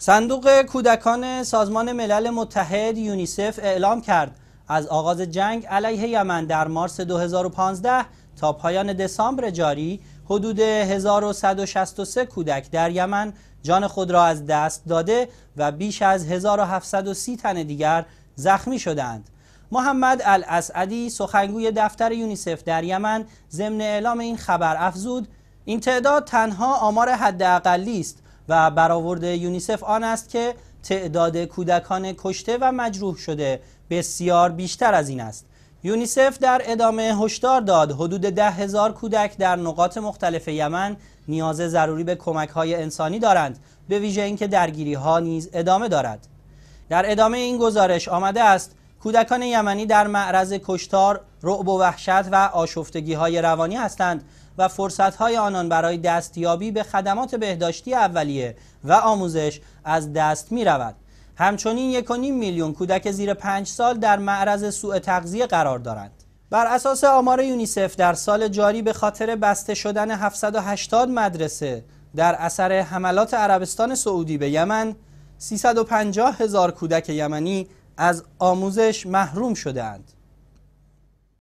صندوق کودکان سازمان ملل متحد یونیسف اعلام کرد از آغاز جنگ علیه یمن در مارس 2015 تا پایان دسامبر جاری حدود 1163 کودک در یمن جان خود را از دست داده و بیش از 1730 تن دیگر زخمی شدند. محمد الاسعدی سخنگوی دفتر یونیسف در یمن ضمن اعلام این خبر افزود این تعداد تنها آمار حداقلی است و برآورد یونیسف آن است که تعداد کودکان کشته و مجروح شده بسیار بیشتر از این است یونیسف در ادامه هشدار داد حدود ده هزار کودک در نقاط مختلف یمن نیاز ضروری به کمک های انسانی دارند به ویژه اینکه درگیری ها نیز ادامه دارد در ادامه این گزارش آمده است کودکان یمنی در معرض کشتار، رعب و وحشت و آشفتگی های روانی هستند و فرصتهای آنان برای دستیابی به خدمات بهداشتی اولیه و آموزش از دست می رود. همچنین یک میلیون کودک زیر پنج سال در معرض سوء تغذیه قرار دارند. بر اساس آمار یونیسف در سال جاری به خاطر بسته شدن 780 مدرسه در اثر حملات عربستان سعودی به یمن 350 هزار کودک یمنی از آموزش محروم شدهاند.